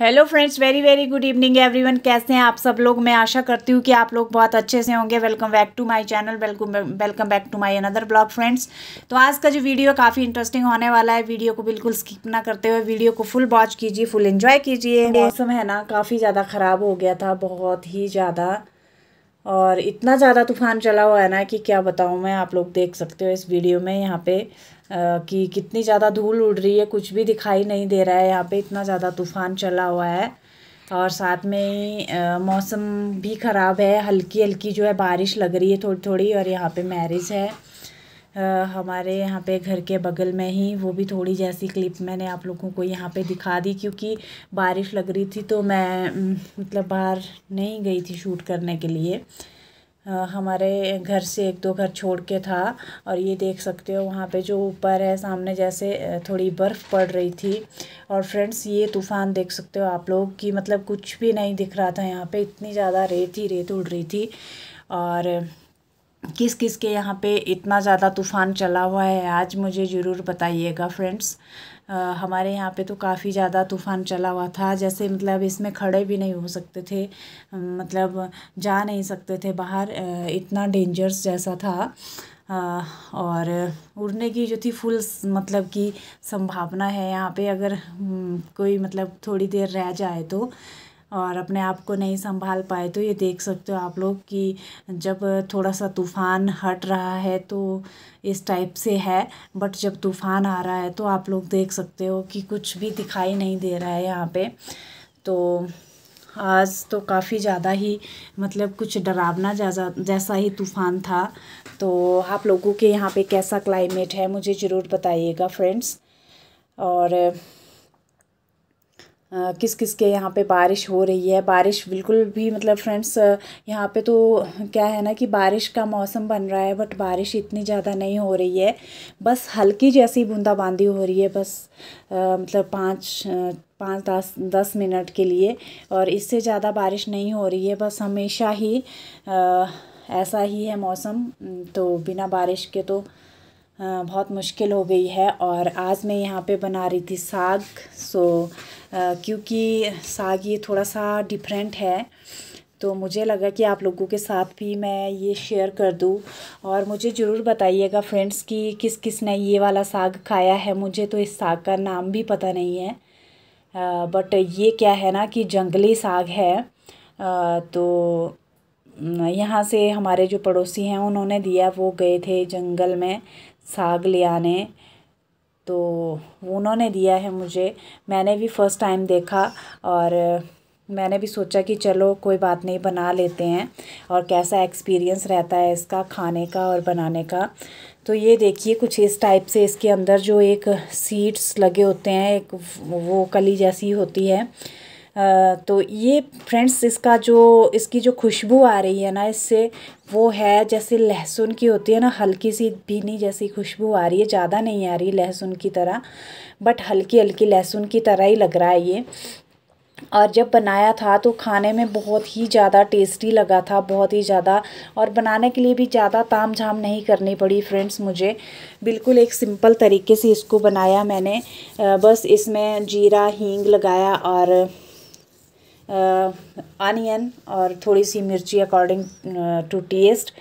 hello friends very very good evening everyone कैसे हैं आप सब लोग मैं आशा करती हूँ कि आप लोग बहुत अच्छे से होंगे welcome back to my channel welcome welcome back to my another blog friends तो आज का जो वीडियो काफ़ी इंटरेस्टिंग होने वाला है वीडियो को बिल्कुल स्किप ना करते हुए वीडियो को फुल वॉच कीजिए फुल इन्जॉय कीजिए मौसम है ना काफ़ी ज़्यादा ख़राब हो गया था बहुत ही ज़्यादा और इतना ज़्यादा तूफ़ान चला हुआ है ना कि क्या बताऊँ मैं आप लोग देख सकते हो इस वीडियो में यहाँ पे आ, कि कितनी ज़्यादा धूल उड़ रही है कुछ भी दिखाई नहीं दे रहा है यहाँ पे इतना ज़्यादा तूफ़ान चला हुआ है और साथ में ही मौसम भी ख़राब है हल्की हल्की जो है बारिश लग रही है थोड़ी थोड़ी और यहाँ पर मैरिज है हमारे यहाँ पे घर के बगल में ही वो भी थोड़ी जैसी क्लिप मैंने आप लोगों को यहाँ पे दिखा दी क्योंकि बारिश लग रही थी तो मैं मतलब बाहर नहीं गई थी शूट करने के लिए हमारे घर से एक दो घर छोड़ के था और ये देख सकते हो वहाँ पे जो ऊपर है सामने जैसे थोड़ी बर्फ़ पड़ रही थी और फ्रेंड्स ये तूफ़ान देख सकते हो आप लोग कि मतलब कुछ भी नहीं दिख रहा था यहाँ पे इतनी ज़्यादा रेत ही रेत उड़ रही थी और किस किस के यहाँ पे इतना ज़्यादा तूफ़ान चला हुआ है आज मुझे ज़रूर बताइएगा फ्रेंड्स हमारे यहाँ पे तो काफ़ी ज़्यादा तूफ़ान चला हुआ था जैसे मतलब इसमें खड़े भी नहीं हो सकते थे मतलब जा नहीं सकते थे बाहर इतना डेंजर्स जैसा था और उड़ने की जो थी फुल मतलब की संभावना है यहाँ पे अगर हम्म, कोई मतलब थोड़ी देर रह जाए तो और अपने आप को नहीं संभाल पाए तो ये देख सकते हो आप लोग कि जब थोड़ा सा तूफ़ान हट रहा है तो इस टाइप से है बट जब तूफ़ान आ रहा है तो आप लोग देख सकते हो कि कुछ भी दिखाई नहीं दे रहा है यहाँ पे तो आज तो काफ़ी ज़्यादा ही मतलब कुछ डरावना जैसा जैसा ही तूफ़ान था तो आप लोगों के यहाँ पे कैसा क्लाइमेट है मुझे ज़रूर बताइएगा फ्रेंड्स और किस किस के यहाँ पे बारिश हो रही है बारिश बिल्कुल भी मतलब फ्रेंड्स यहाँ पे तो क्या है ना कि बारिश का मौसम बन रहा है बट बारिश इतनी ज़्यादा नहीं हो रही है बस हल्की जैसी बूंदाबांदी हो रही है बस आ, मतलब पाँच पाँच दस दस मिनट के लिए और इससे ज़्यादा बारिश नहीं हो रही है बस हमेशा ही आ, ऐसा ही है मौसम तो बिना बारिश के तो बहुत मुश्किल हो गई है और आज मैं यहाँ पे बना रही थी साग सो क्योंकि साग ये थोड़ा सा डिफरेंट है तो मुझे लगा कि आप लोगों के साथ भी मैं ये शेयर कर दूँ और मुझे ज़रूर बताइएगा फ्रेंड्स कि किस किस ने ये वाला साग खाया है मुझे तो इस साग का नाम भी पता नहीं है आ, बट ये क्या है ना कि जंगली साग है आ, तो यहाँ से हमारे जो पड़ोसी हैं उन्होंने दिया वो गए थे जंगल में साग ले आने तो उन्होंने दिया है मुझे मैंने भी फ़र्स्ट टाइम देखा और मैंने भी सोचा कि चलो कोई बात नहीं बना लेते हैं और कैसा एक्सपीरियंस रहता है इसका खाने का और बनाने का तो ये देखिए कुछ इस टाइप से इसके अंदर जो एक सीड्स लगे होते हैं एक वो कली जैसी होती है तो ये फ्रेंड्स इसका जो इसकी जो खुशबू आ रही है ना इससे वो है जैसे लहसुन की होती है ना हल्की सी भीनी जैसी खुशबू आ रही है ज़्यादा नहीं आ रही लहसुन की तरह बट हल्की हल्की लहसुन की तरह ही लग रहा है ये और जब बनाया था तो खाने में बहुत ही ज़्यादा टेस्टी लगा था बहुत ही ज़्यादा और बनाने के लिए भी ज़्यादा ताम झाम नहीं करनी पड़ी फ्रेंड्स मुझे बिल्कुल एक सिंपल तरीके से इसको बनाया मैंने बस इसमें जीरा हींग लगाया और अनियन और थोड़ी सी मिर्ची अकॉर्डिंग टू टेस्ट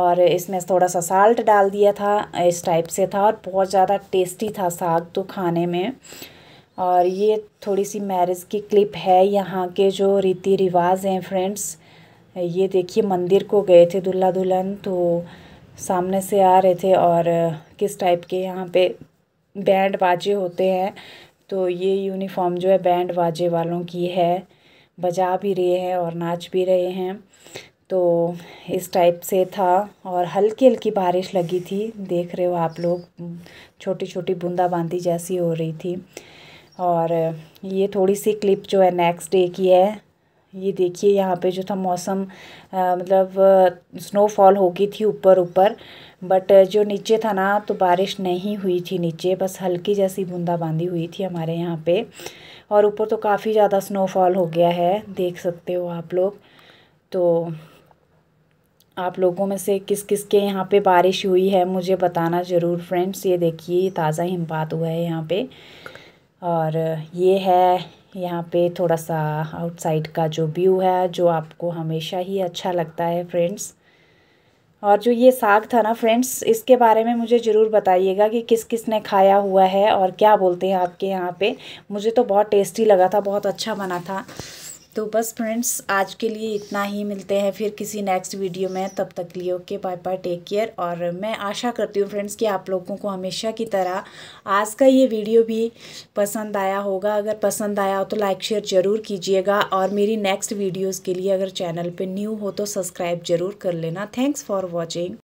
और इसमें थोड़ा सा साल्ट डाल दिया था इस टाइप से था और बहुत ज़्यादा टेस्टी था साग तो खाने में और ये थोड़ी सी मैरिज की क्लिप है यहाँ के जो रीति रिवाज हैं फ्रेंड्स ये देखिए मंदिर को गए थे दुल्हा दुल्हन तो सामने से आ रहे थे और किस टाइप के यहाँ पे बैंड बाजे होते हैं तो ये यूनिफॉर्म जो है बैंड बाजे वालों की है बजा भी रहे हैं और नाच भी रहे हैं तो इस टाइप से था और हल्की हल्की बारिश लगी थी देख रहे हो आप लोग छोटी छोटी बूंदाबांदी जैसी हो रही थी और ये थोड़ी सी क्लिप जो है नेक्स्ट डे की है ये देखिए यहाँ पे जो था मौसम आ, मतलब स्नोफॉल हो गई थी ऊपर ऊपर बट जो नीचे था ना तो बारिश नहीं हुई थी नीचे बस हल्की जैसी बूंदाबांदी हुई थी हमारे यहाँ पे और ऊपर तो काफ़ी ज़्यादा स्नोफॉल हो गया है देख सकते हो आप लोग तो आप लोगों में से किस किस के यहाँ पे बारिश हुई है मुझे बताना ज़रूर फ्रेंड्स ये देखिए ताज़ा हिमपात हुआ है यहाँ पे और ये है यहाँ पे थोड़ा सा आउटसाइड का जो व्यू है जो आपको हमेशा ही अच्छा लगता है फ्रेंड्स और जो ये साग था ना फ्रेंड्स इसके बारे में मुझे ज़रूर बताइएगा कि किस किस ने खाया हुआ है और क्या बोलते हैं आपके यहाँ पे मुझे तो बहुत टेस्टी लगा था बहुत अच्छा बना था तो बस फ्रेंड्स आज के लिए इतना ही मिलते हैं फिर किसी नेक्स्ट वीडियो में तब तक लिए okay bye bye take care और मैं आशा करती हूँ फ्रेंड्स कि आप लोगों को हमेशा की तरह आज का ये वीडियो भी पसंद आया होगा अगर पसंद आया हो तो लाइक शेयर ज़रूर कीजिएगा और मेरी नेक्स्ट वीडियोज़ के लिए अगर चैनल पर न्यू हो तो सब्सक्राइब ज़रूर कर लेना थैंक्स फॉर वॉचिंग